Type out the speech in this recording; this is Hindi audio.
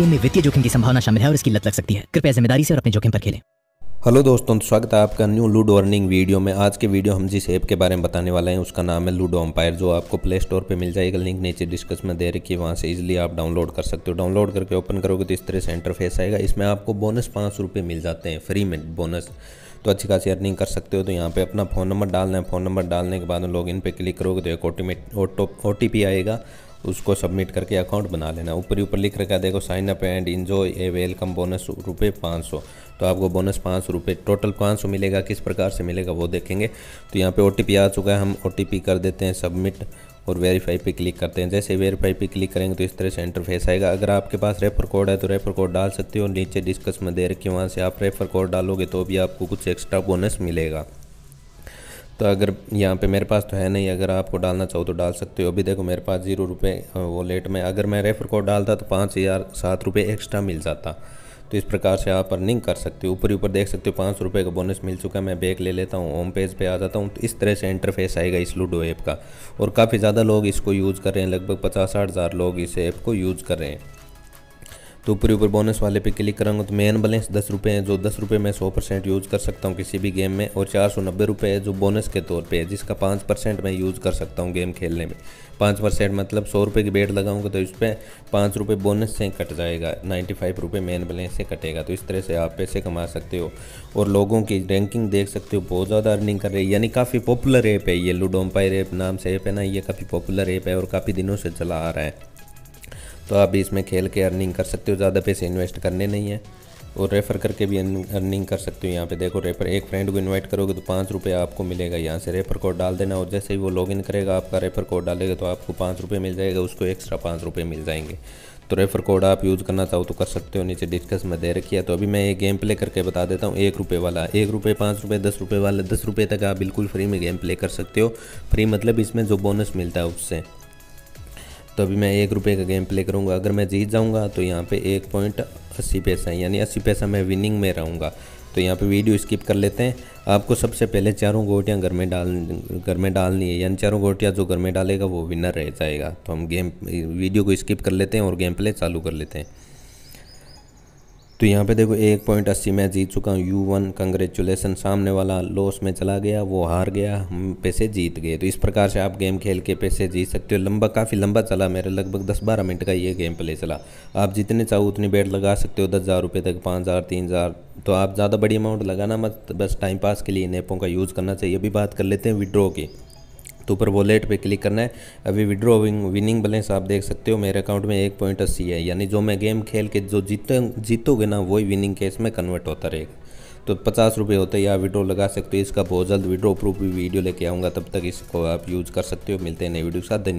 गेम में वित्तीय जोखिम की संभावना शामिल है और इसकी लत लग सकती है कृपया जिम्मेदारी से और अपने जोखिम पर खेलें हेलो दोस्तों स्वागत है आपका न्यू लूडो अर्निंग वीडियो में आज के वीडियो हम जिस ऐप के बारे में बताने वाले हैं उसका नाम है लूडो अम्पायर जो आपको प्ले स्टोर पे मिल जाएगा लिंक नीचे डिस्कस में दे रखी है वहाँ से इजीली आप डाउनलोड कर सकते हो डाउनलोड करके ओपन करोगे तो इस तरह से इंटरफेस आएगा इसमें आपको बोनस पाँच रुपये मिल जाते हैं फ्री में बोनस तो अच्छी खासी अर्निंग कर सकते हो तो यहाँ पे अपना फ़ोन नंबर डालना है फ़ोन नंबर डालने के बाद लॉग इन पे क्लिक करोगे तो एक ओ टी आएगा उसको सबमिट करके अकाउंट बना लेना ऊपर ही ऊपर लिख रखा है देखो sign up and enjoy a welcome bonus रुपये पाँच सौ तो आपको बोनस पाँच सौ रुपये टोटल पाँच सौ मिलेगा किस प्रकार से मिलेगा वो देखेंगे तो यहाँ पे ओ आ चुका है हम ओ कर देते हैं सबमिट और वेरीफाई पे क्लिक करते हैं जैसे वेरीफाई पे क्लिक करेंगे तो इस तरह से इंटरफेस आएगा अगर आपके पास रेफर कोड है तो रेफर कोड डाल सकते हो नीचे डिस्कस में दे रखी वहाँ से आप रेफर कोड डालोगे तो भी आपको कुछ एक्स्ट्रा बोनस मिलेगा तो अगर यहाँ पे मेरे पास तो है नहीं अगर आपको डालना चाहो तो डाल सकते हो अभी देखो मेरे पास जीरो रुपये वॉलेट में अगर मैं रेफर कोड डालता तो पाँच हज़ार सात रुपये एक्स्ट्रा मिल जाता तो इस प्रकार से आप अर्निंग कर सकते हो ऊपर ऊपर देख सकते हो पाँच सौ रुपये का बोनस मिल चुका है मैं बैक ले लेता हूँ होम पेज पे आ जाता हूँ तो इस तरह से इंटरफेस आएगा इस लूडो ऐप का और काफ़ी ज़्यादा लोग इसको यूज़ कर रहे हैं लगभग पचास साठ हज़ार लोग इस ऐप को यूज़ कर रहे हैं तो ऊपर ऊपर बोनस वाले पे क्लिक करूँगा तो मेन बैलेंस दस रुपये है जो दस रुपये मैं सौ परसेंट यूज़ कर सकता हूँ किसी भी गेम में और चार सौ नब्बे रुपये है जो बोनस के तौर पे है जिसका पाँच परसेंट मैं यूज़ कर सकता हूँ गेम खेलने में पाँच परसेंट मतलब सौ रुपये की बेट लगाऊंगा तो इस पर पाँच रुपये बोनस से कट जाएगा नाइन्टी फाइव रुपये मेन बैलेंस से कटेगा तो इस तरह से आप पैसे कमा सकते हो और लोगों की रैंकिंग देख सकते हो बहुत ज़्यादा अर्निंग कर रही है यानी काफ़ी पॉपुलर ऐप है ये लूडोम्पाई ऐप नाम से ऐप है ना ये काफ़ी पॉपुलर ऐप है और काफ़ी दिनों से चला आ रहा है तो आप भी इसमें खेल के अर्निंग कर सकते हो ज़्यादा पैसे इन्वेस्ट करने नहीं है और रेफ़र करके भी अर्निंग कर सकते हो यहाँ पे देखो रेफ़र एक फ्रेंड को इनवाइट करोगे तो पाँच रुपये आपको मिलेगा यहाँ से रेफ़र कोड डाल देना और जैसे ही वो लॉगिन करेगा आपका रेफ़र कोड डालेगा तो आपको पाँच रुपये मिल जाएगा उसको एक्स्ट्रा पाँच रुपये मिल जाएंगे तो रेफ़र कोड आप यूज़ करना चाहो तो कर सकते हो नीचे डिस्कस में दे रखी है तो अभी मैं ये गेम प्ले करके बता देता हूँ एक रुपये वाला एक रुपये पाँच रुपये दस रुपये वाला दस रुपये तक आप बिल्कुल फ्री में गेम प्ले कर सकते हो फ्री मतलब इसमें जो बोनस मिलता है उससे तो अभी मैं एक रुपये का गेम प्ले करूँगा अगर मैं जीत जाऊँगा तो यहाँ पर एक पॉइंट अस्सी पैसा यानी अस्सी पैसा मैं विनिंग में रहूँगा तो यहाँ पे वीडियो स्किप कर लेते हैं आपको सबसे पहले चारों गोटियाँ घर में डाल घर में डालनी है यानी चारों गोटियाँ जो घर में डालेगा वो विनर रह जाएगा तो हम गेम वीडियो को स्किप कर लेते हैं और गेम प्ले चालू कर लेते हैं तो यहाँ पे देखो एक पॉइंट अस्सी मैं जीत चुका हूँ यू वन कंग्रेचुलेसन सामने वाला लॉस में चला गया वो हार गया हम पैसे जीत गए तो इस प्रकार से आप गेम खेल के पैसे जीत सकते हो लंबा काफ़ी लंबा चला मेरा लगभग दस बारह मिनट का ये गेम प्ले चला आप जितने चाहो उतनी बेट लगा सकते हो दस हज़ार रुपये तक पाँच हज़ार तीन हज़ार तो आप ज़्यादा बड़ी अमाउंट लगाना मत बस टाइम पास के लिए नेपों का यूज़ करना चाहिए अभी बात कर लेते हैं विड्रॉ की तो ऊपर वॉलेट पे क्लिक करना है अभी विड्रो विनिंग बैलेंस आप देख सकते हो मेरे अकाउंट में एक पॉइंट अस्सी है यानी जो मैं गेम खेल के जो जीते जीतोगे ना वही विनिंग कैश में कन्वर्ट होता रहेगा तो पचास रुपये होते हैं या विड्रो लगा सकते हो इसका बहुत जल्द विड्रो प्रूफ भी वीडियो लेके आऊँगा तब तक इसको आप यूज़ कर सकते हो मिलते हैं नई वीडियो के साथ